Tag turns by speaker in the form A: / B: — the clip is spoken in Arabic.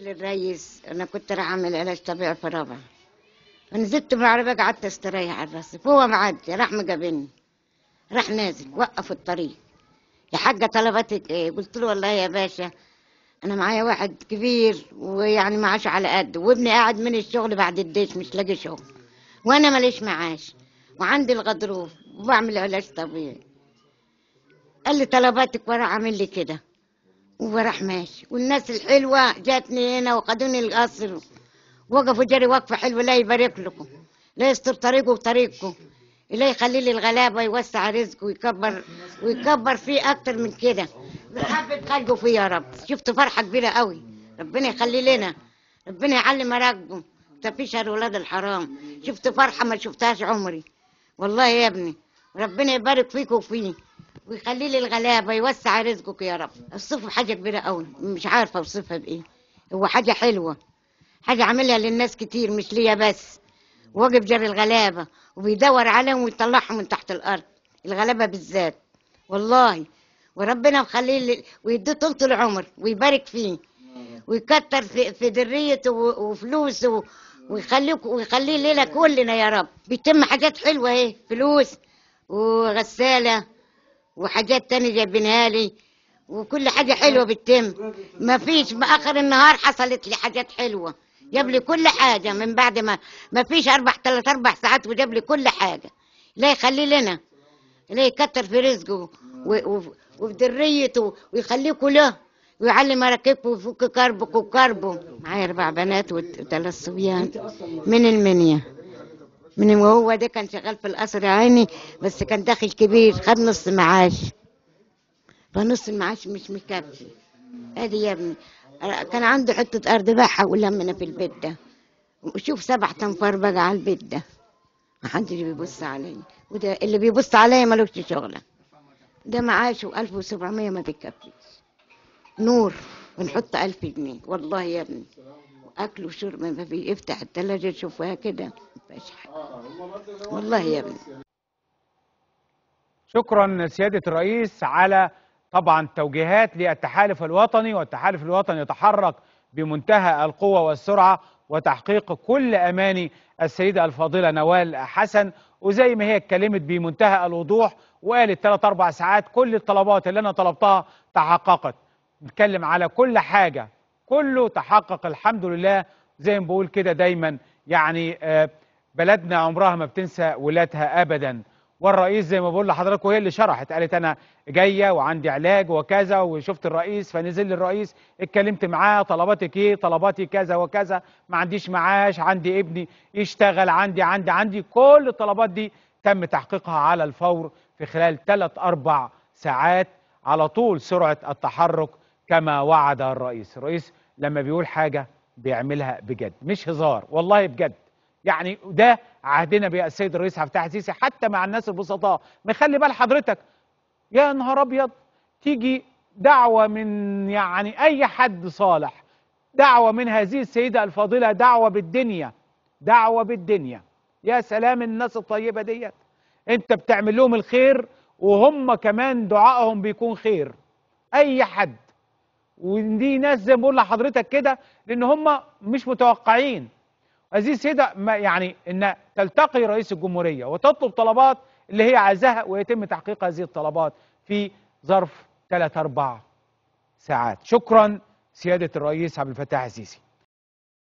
A: للريس انا كنت راح اعمل علاج طبيعي في رابعه نزلت من العربيه قعدت استريح على راسي هو معدي راح مقابلني راح نازل وقف الطريق يا حاجه طلباتك ايه قلت له والله يا باشا انا معايا واحد كبير ويعني معاش على قد وابني قاعد من الشغل بعد الديش مش لاقي شغل وانا ماليش معاش وعندي الغضروف وبعمل علاج طبيعي قال لي طلباتك وانا عامل لي كده وراح ماشي والناس الحلوة جاتني هنا وقدوني القصر وقفوا جري وقفة حلوة لا يبارك لكم لا يستر طريقه وطريقكم لا يخلي لي الغلابة يوسع رزقه ويكبر ويكبر فيه أكتر من كده حبة خلقه فيه يا رب شفت فرحة كبيرة قوي ربنا يخلي لنا ربنا يعلم أراقبه تفيش الولاد الحرام شفت فرحة ما شفتهاش عمري والله يا ابني ربنا يبارك فيك وفيه ويخلي لي الغلابه يوسع رزقك يا رب الصفه حاجه كبيره قوي مش عارفه اوصفها بايه هو حاجه حلوه حاجه عاملها للناس كتير مش ليا بس واجب جر الغلابه وبيدور عليهم ويطلعهم من تحت الارض الغلابه بالذات والله وربنا مخليه ويديه طول العمر ويبارك فيه ويكتر في, في ذريته وفلوسه ويخليك ويخليه ليله كلنا يا رب بيتم حاجات حلوه اهي فلوس وغساله وحاجات تانية جايبينها لي وكل حاجة حلوة بتتم مفيش بآخر النهار حصلت لي حاجات حلوة جاب لي كل حاجة من بعد ما مفيش أربع ثلاث أربع ساعات وجاب لي كل حاجة لا يخلي لنا لا يكتر في رزقه وفي ذريته ويخليكوا له ويعلي مراكبكم ويفك كربك وكربه معايا أربع بنات وثلاث صبيان من المنيا من وهو ده كان شغال في القصر عيني بس كان داخل كبير خد نص معاش فنص المعاش مش مكفي ادي يا ابني كان عنده حته ارض باعها ولمنا في البيت ده وشوف سبع تنفار بقى على البيت ده محدش بيبص عليا وده اللي بيبص عليا مالوش شغله ده معاشه 1700 ما بيكفيش نور بنحط 1000 جنيه والله يا ابني واكل وشرب ما فيش افتح الثلاجه يشوفها كده ما فيش حاجه والله يا ابني
B: شكرا سيادة الرئيس على طبعا توجيهات للتحالف الوطني والتحالف الوطني يتحرك بمنتهى القوة والسرعة وتحقيق كل أماني السيدة الفاضلة نوال حسن وزي ما هي اتكلمت بمنتهى الوضوح وقالت ثلاث أربع ساعات كل الطلبات اللي أنا طلبتها تحققت نتكلم على كل حاجة كله تحقق الحمد لله زي ما بقول كده دايما يعني آه بلدنا عمرها ما بتنسى ولادها ابدا والرئيس زي ما بقول لحضراتكم هي اللي شرحت قالت انا جايه وعندي علاج وكذا وشفت الرئيس فنزل لي الرئيس اتكلمت معاه طلباتك ايه طلباتي كذا وكذا ما عنديش معاش عندي ابني يشتغل عندي عندي عندي كل الطلبات دي تم تحقيقها على الفور في خلال 3 4 ساعات على طول سرعه التحرك كما وعد الرئيس الرئيس لما بيقول حاجه بيعملها بجد مش هزار والله بجد يعني ده عهدنا بيا السيد الرئيس عبد الفتاح السيسي حتى مع الناس البسطاء مخلي بال حضرتك يا نهار ابيض تيجي دعوه من يعني اي حد صالح دعوه من هذه السيده الفاضله دعوه بالدنيا دعوه بالدنيا يا سلام الناس الطيبه ديت انت بتعمل لهم الخير وهم كمان دعائهم بيكون خير اي حد ودي ناس زي ما بقول لحضرتك كده لان هم مش متوقعين هذه السيدة ما يعني أن تلتقي رئيس الجمهورية وتطلب طلبات اللي هي عايزاها ويتم تحقيق هذه الطلبات في ظرف 3 4 ساعات شكرا سيادة الرئيس عبد الفتاح السيسي